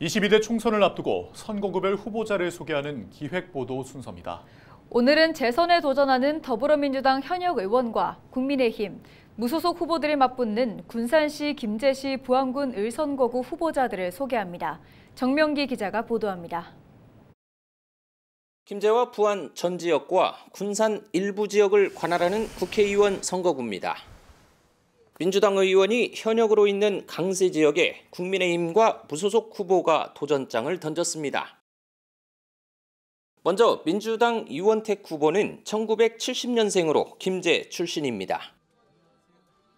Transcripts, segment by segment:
22대 총선을 앞두고 선거구별 후보자를 소개하는 기획보도 순서입니다. 오늘은 재선에 도전하는 더불어민주당 현역 의원과 국민의힘, 무소속 후보들이 맞붙는 군산시 김제시 부안군 을선거구 후보자들을 소개합니다. 정명기 기자가 보도합니다. 김제와 부안 전 지역과 군산 일부 지역을 관할하는 국회의원 선거구입니다. 민주당 의원이 현역으로 있는 강세 지역에 국민의힘과 무소속 후보가 도전장을 던졌습니다. 먼저 민주당 이원택 후보는 1970년생으로 김제 출신입니다.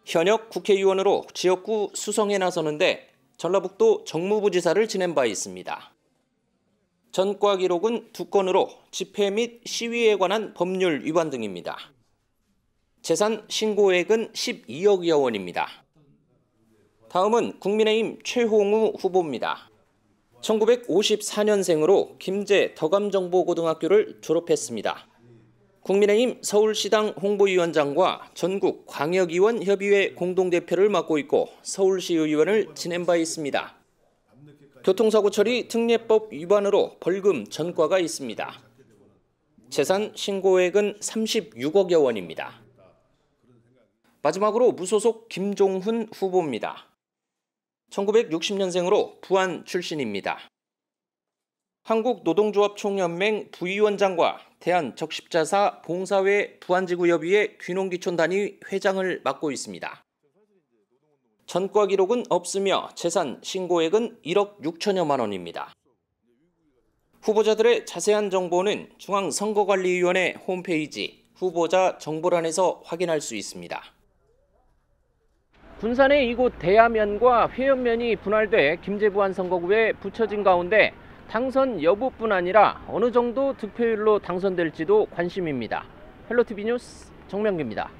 현역 국회의원으로 지역구 수성에 나서는데 전라북도 정무부지사를 지낸 바 있습니다. 전과 기록은 두 건으로 집회 및 시위에 관한 법률 위반 등입니다. 재산 신고액은 12억여 원입니다. 다음은 국민의힘 최홍우 후보입니다. 1954년생으로 김제 덕암정보고등학교를 졸업했습니다. 국민의힘 서울시당 홍보위원장과 전국 광역의원 협의회 공동대표를 맡고 있고 서울시 의원을 지낸 바 있습니다. 교통사고 처리 특례법 위반으로 벌금 전과가 있습니다. 재산 신고액은 36억여 원입니다. 마지막으로 무소속 김종훈 후보입니다. 1960년생으로 부안 출신입니다. 한국노동조합총연맹 부위원장과 대한적십자사 봉사회 부안지구협의회 귀농귀촌단위 회장을 맡고 있습니다. 전과 기록은 없으며 재산 신고액은 1억 6천여만 원입니다. 후보자들의 자세한 정보는 중앙선거관리위원회 홈페이지 후보자 정보란에서 확인할 수 있습니다. 군산의 이곳 대야면과 회연면이 분할돼 김제부안 선거구에 붙여진 가운데 당선 여부뿐 아니라 어느 정도 득표율로 당선될지도 관심입니다. 헬로티비 뉴스 정명규입니다.